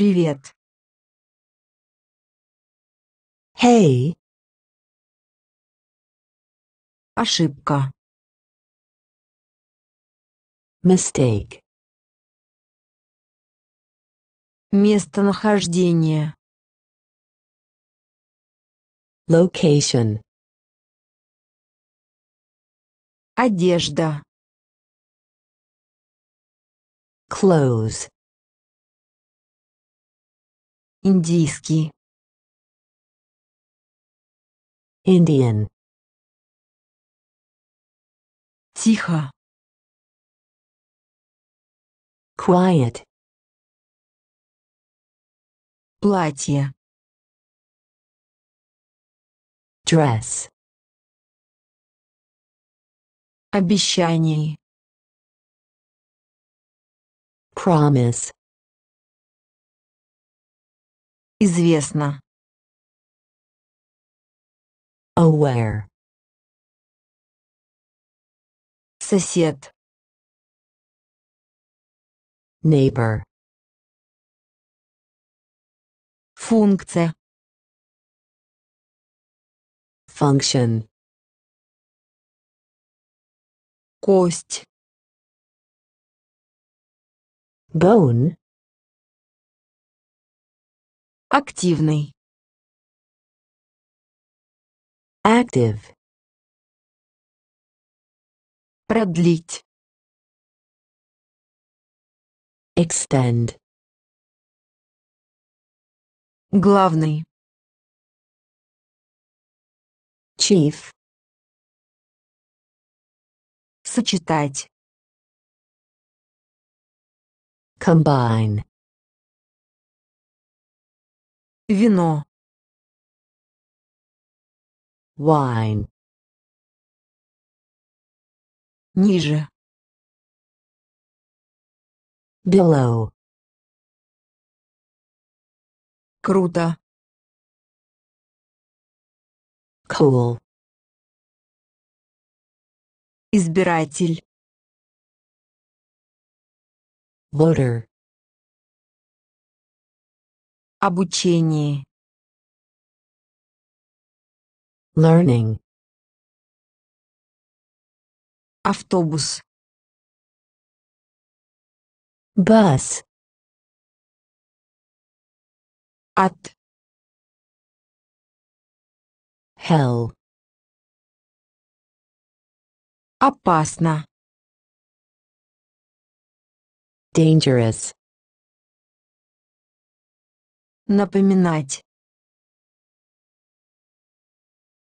Привет. Hey. Ошибка. Mistake. Местонахождение. Location. Одежда. Clothes. Индийский. Индиен. Тихо. Quiet. Платье. Dress. Обещание. Promise. Известно. Aware. Сосед. Neighbor. Функция. Function. Кость. Bone. Активный. Active. Продлить. Extend. Главный. Chief. Сочетать. Combine. Вино. Wine. Ниже. Below. Круто. Cool. Избиратель. Voter. Обучение. Learning. Автобус. Bus. От. Hell. Опасно. Dangerous. Напоминать.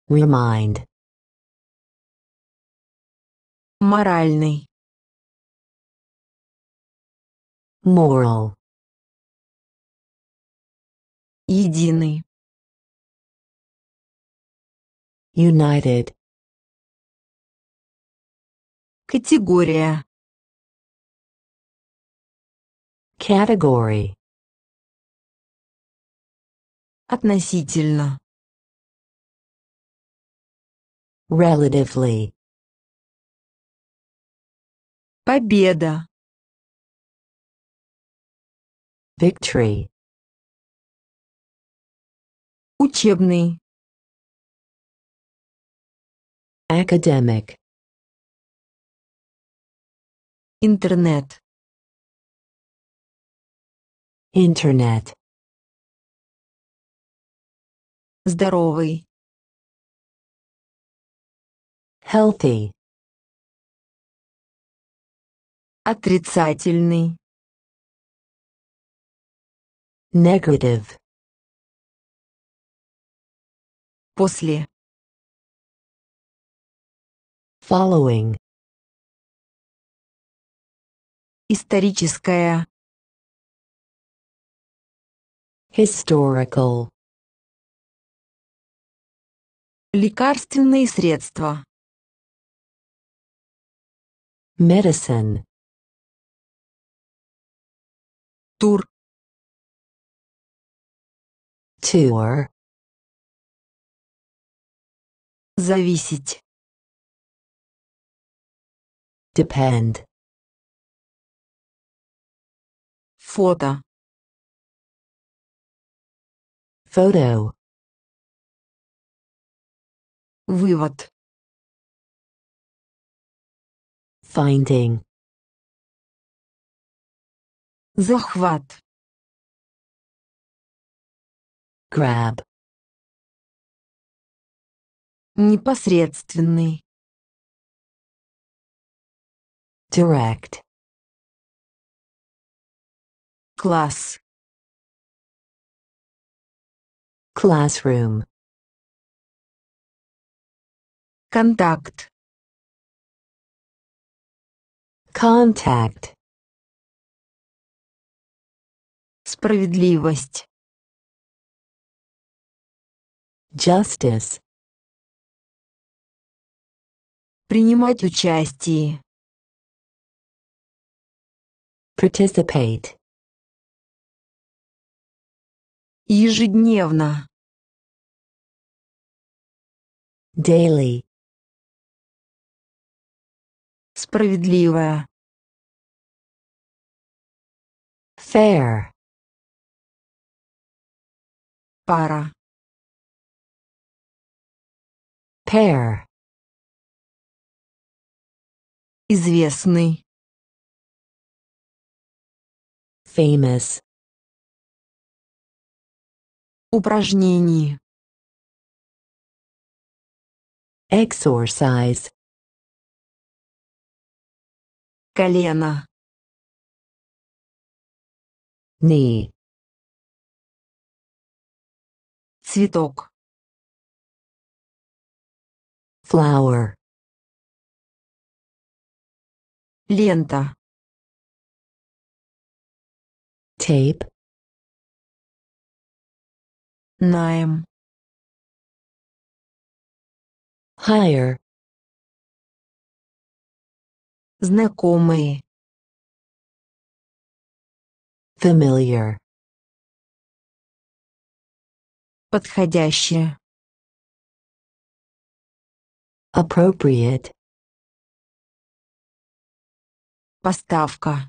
Remind. Моральный. Moral. Единый. United. Категория. Category. Относительно. Relatively. Победа. Victory. Учебный. Academic. Интернет. Интернет. Здоровый. Healthy. Отрицательный. Negative. После. Following. Историческая. Historical. Лекарственные средства. Medicine. Тур. Tour. Зависеть. Depend. Фото. Photo. Вывод. Finding. Захват. Grab. Непосредственный. Direct. Класс. Classroom. Контакт. контакт, Справедливость. Justice. Принимать участие. Participate. Ежедневно. Daily. Справедливая. Fair. Пара. Pair. Известный. Famous. Упражнение. Exercise колено knee цветок flower лента tape найм hire знакомые familiar подходящее appropriate поставка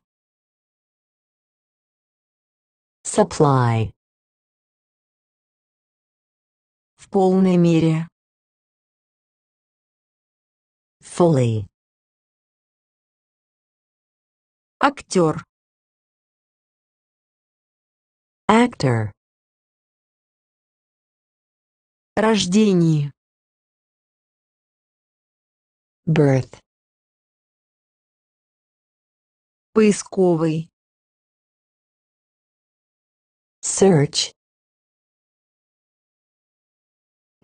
supply в полной мере fully актер actor рождение birth поисковый search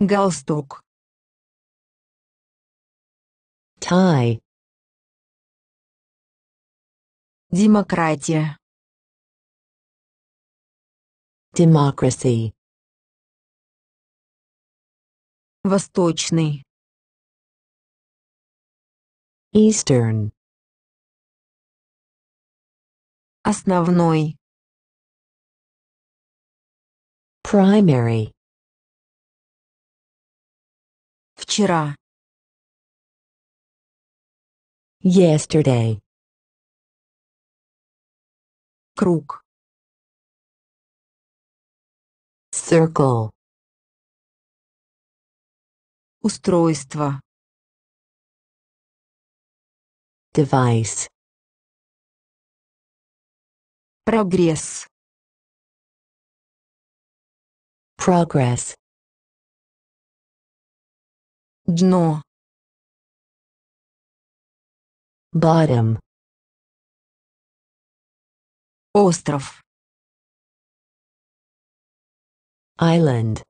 галстук tie Демократия. Democracy. Восточный. Eastern. Основной. Primary. Вчера. Yesterday. Круг. Circle. Устройство. Device. Прогресс. Progress. Дно. Bottom. Остров. Island.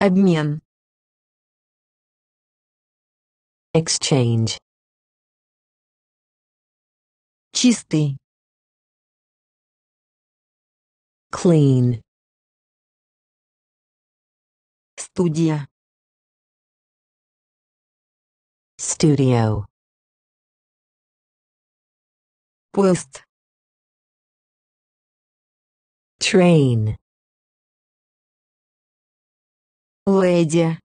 Обмен. Exchange. Чистый. Clean. Студия. Studio. Поезд. Train. Леди.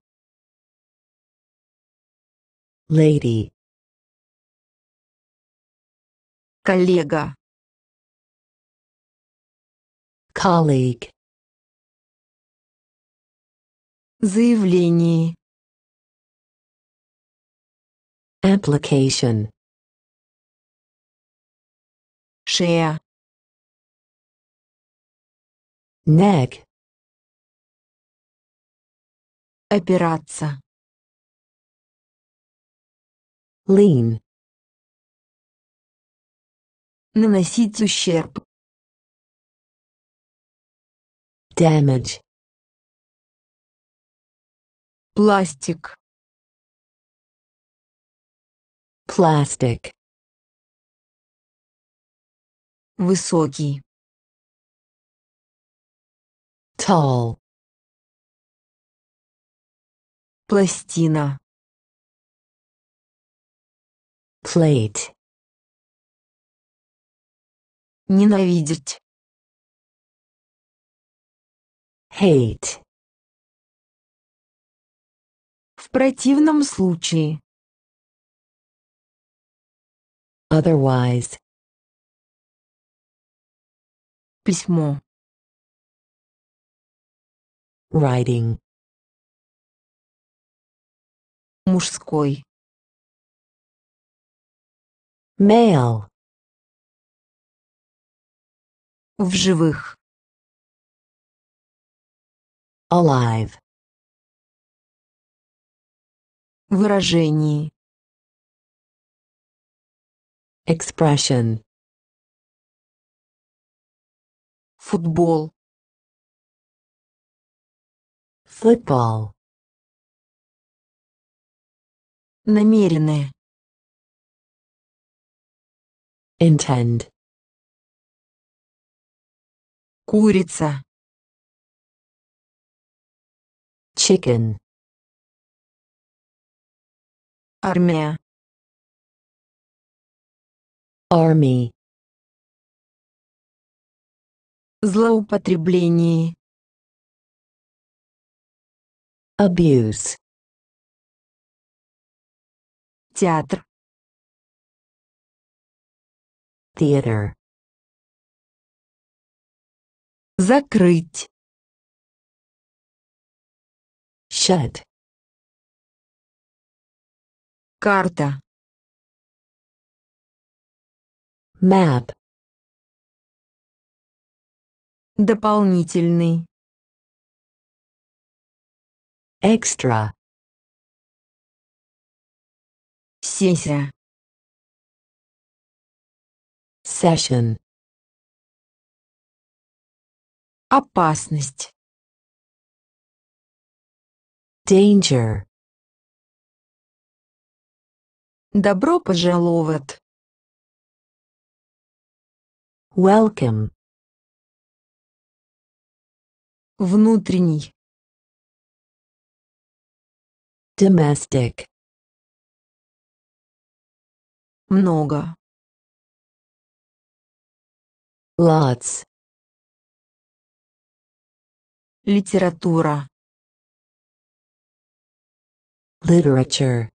Lady. Коллега. Colleague. Заявление. Application шея neck опираться lean наносить ущерб damage пластик plastic Высокий. Tall. Пластина. Plate. Ненавидеть. Hate. В противном случае. Otherwise. Письмо. Writing. Мужской. Male. В живых. Alive. выражение, Expression. футбол футбол намеренные intend курица chicken армия army злоупотреблении abuse театр theater закрыть shut карта map Дополнительный. Экстра. Сессия. Session. Опасность. Danger. Добро пожаловать. Welcome. Внутренний. Domestic. Много. Lots. Литература. Literature.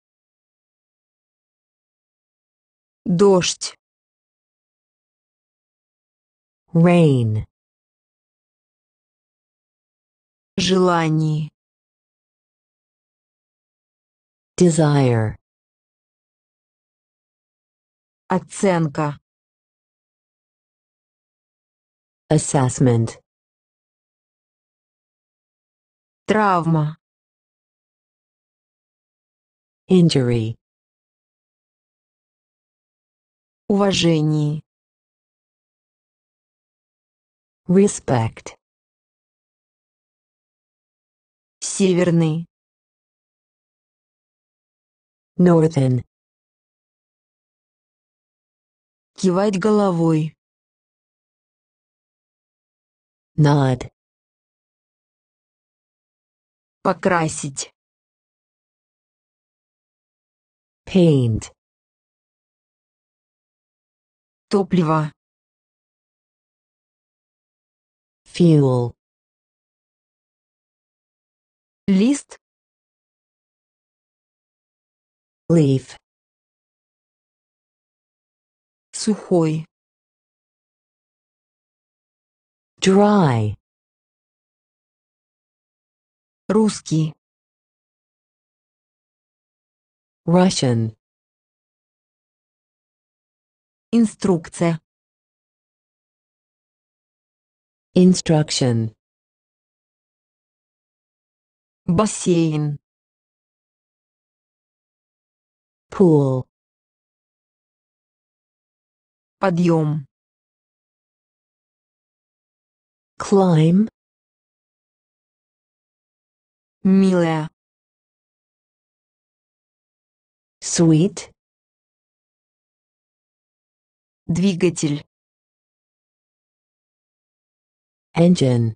Дождь. Rain желании desire оценка assessment травма injury уважении respect Северный. Northern. Кивать головой. Nod. Покрасить. Paint. Топливо. Fuel лист leaf сухой dry русский russian инструкция instruction бассейн pool подъем climb милая sweet двигатель engine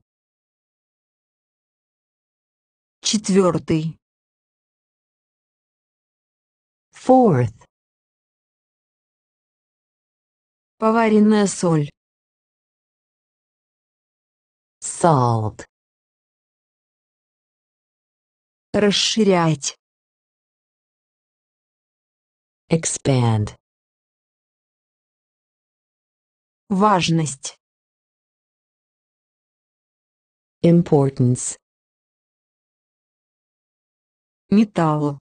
Четвертый. Fourth. Поваренная соль. Salt. Расширять. Expand. Важность. Importance металл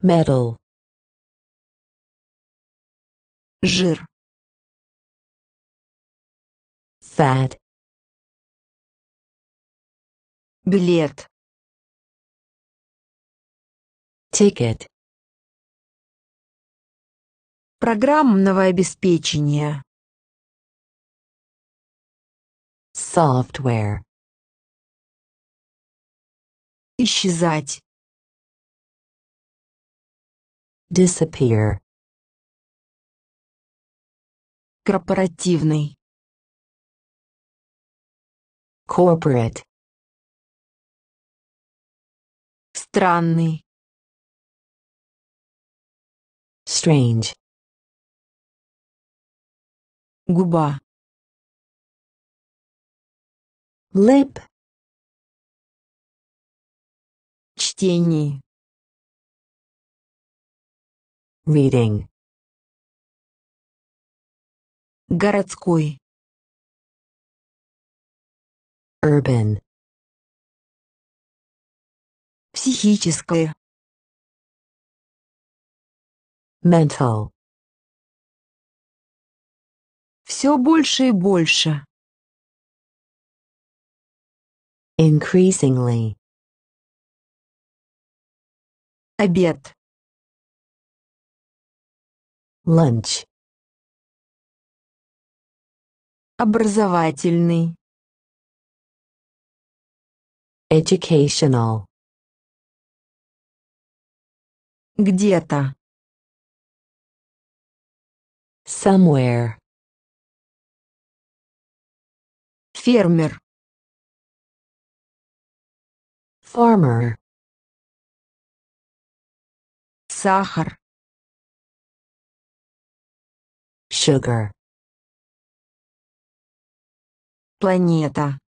metal жир fat билет ticket программного обеспечения software исчезать disappear корпоративный corporate странный strange губа lip Чтение. Reading. Городской. Urban. Психическое. Mental. Все больше и больше. Increasingly обед ланч образовательный educational где-то somewhere фермер farmer сахар sugar планета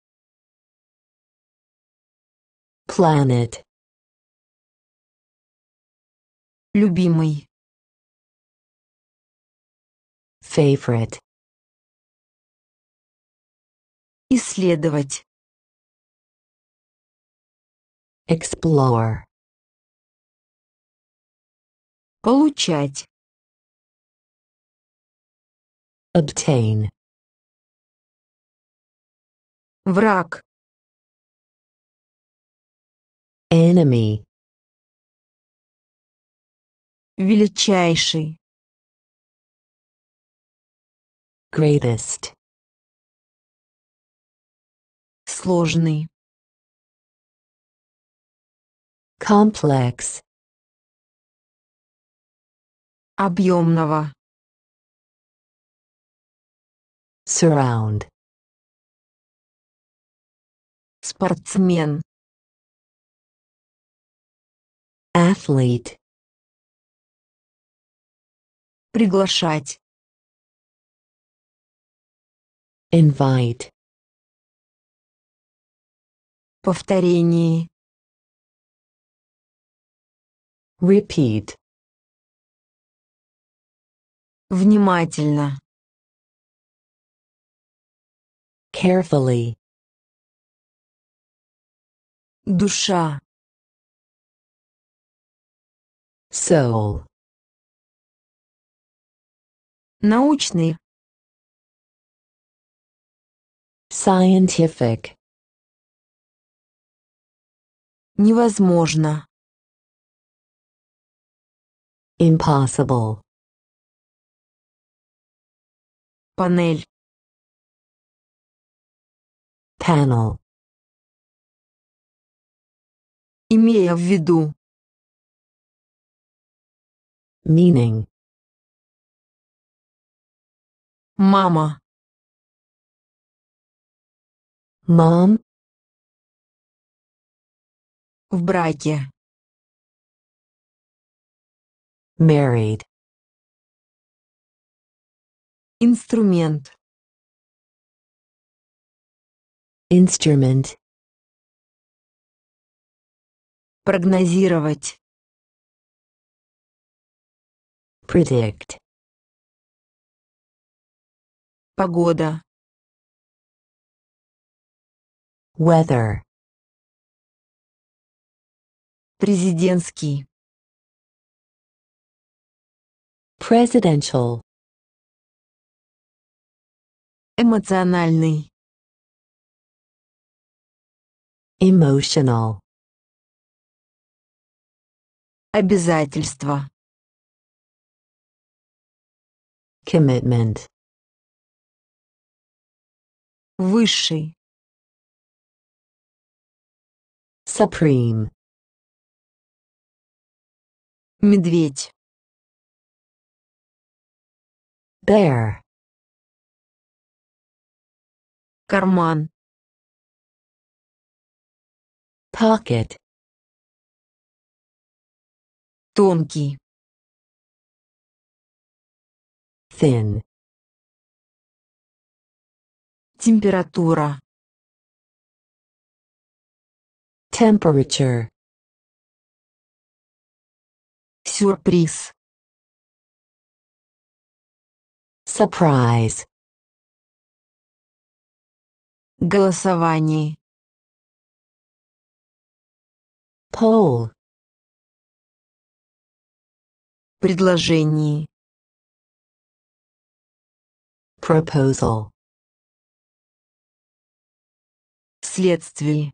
planet любимый favorite исследовать explore Получать. Obtain. Враг. Enemy. Величайший. Greatest. Сложный. Complex объемного surround спортсмен athlete приглашать invite повторении repeat Внимательно. Carefully. Душа. Soul. Научный. Scientific. Невозможно. Impossible. Панель. Panel. Имея в виду. Meaning. Мама. Mom. В браке. Married. Инструмент. Инструмент. Прогнозировать. Predict. Погода. Weather. Президентский. Presidential. Эмоциональный. Emotional. Обязательство. Commitment. Высший. Supreme. Медведь. Bear карман pocket тонкий thin температура temperature сюрприз surprise голосовании Пол. предложение, proposal следствие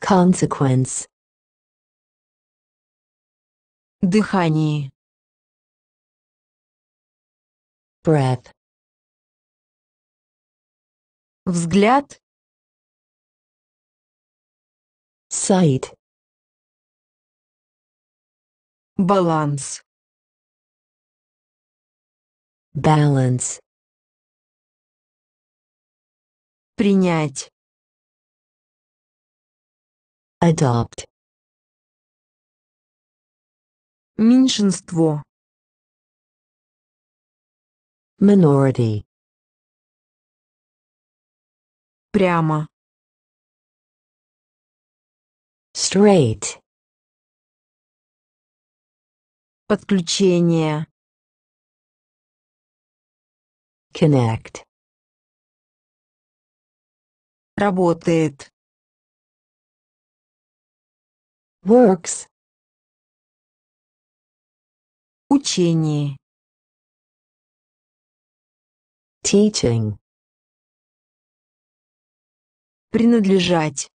consequence дыхание breath взгляд сайт баланс баланс принять adopt меньшинство minority Прямо. Straight. Подключение. Connect. Работает. Works. Учение. Teaching принадлежать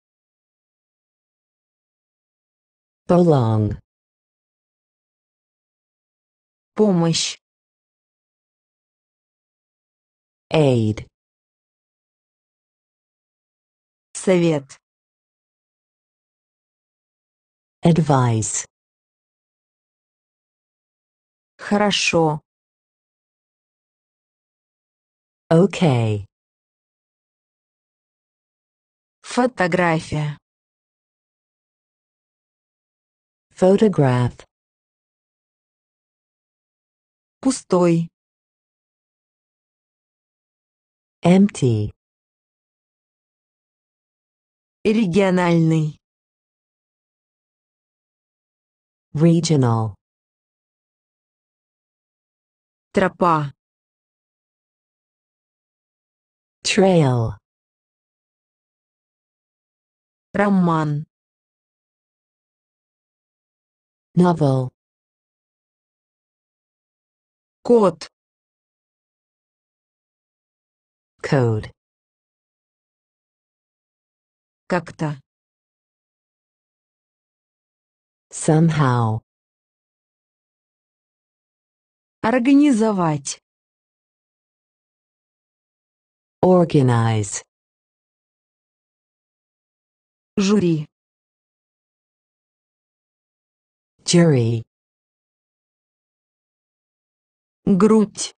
belong помощь aid совет advice хорошо okay Фотография. Photograph. Пустой. Empty. Региональный. Regional. Тропа. Trail. Роман. Novel. Код. Code. Как-то. Somehow. Организовать. Organize. Жюри. Jury. Грудь.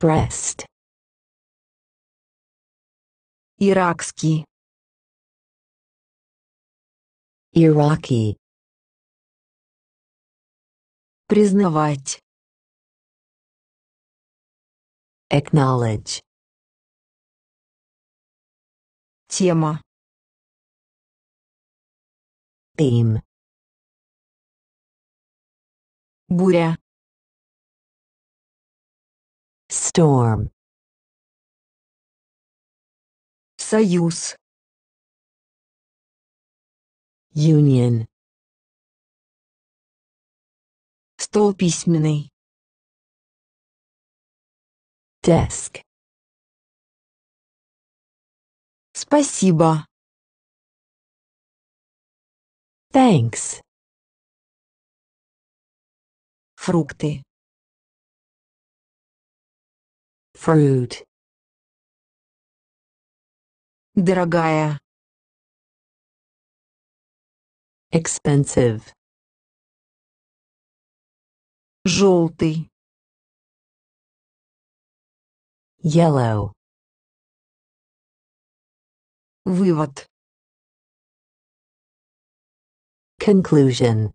Breast. Иракский. Iraqi. Признавать. Acknowledge. Тема. Theme. Буря. Storm. Союз. Union. Стол письменный. Desk. Спасибо. Thanks. Фрукты. Fruit. Дорогая. Expensive. Желтый. Yellow. Вывод. Conclusion.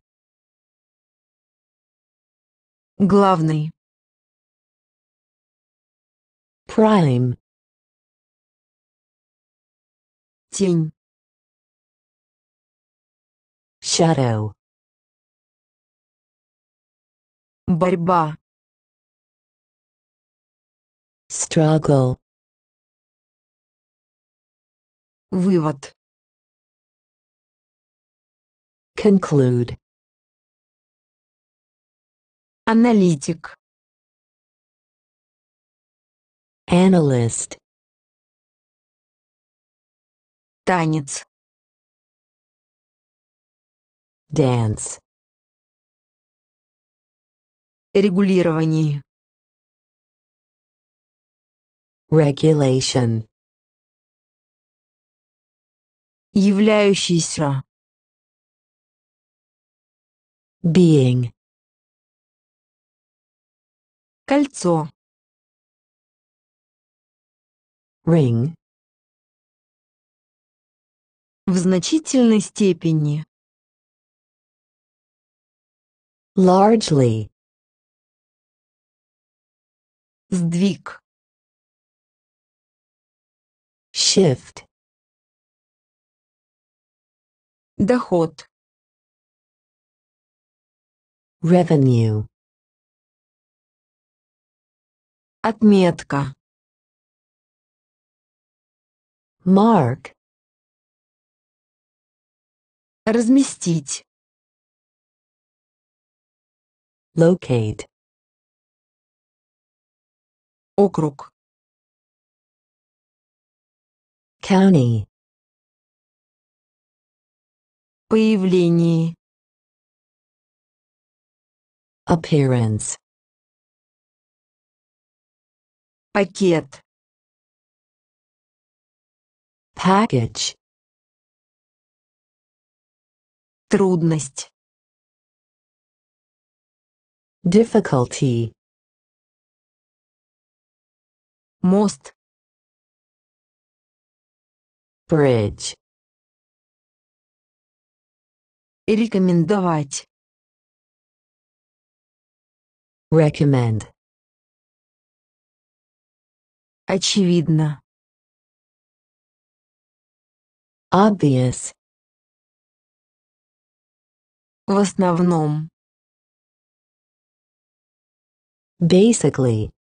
Главный. Prime. Тень. Shadow. Борьба. Struggle. Вывод. Conclude. Аналитик. Analyst. Танец. Dance. Регулирование. Regulation являющийся being кольцо ring в значительной степени largely сдвиг shift Доход. Revenue. Отметка. Mark. Разместить. Locate. Округ. County. Появлении. Appearance. Пакет. Package. Трудность. Difficulty. Мост. Bridge. Рекомендовать. Recommend. Очевидно. Obvious. В основном. Basically.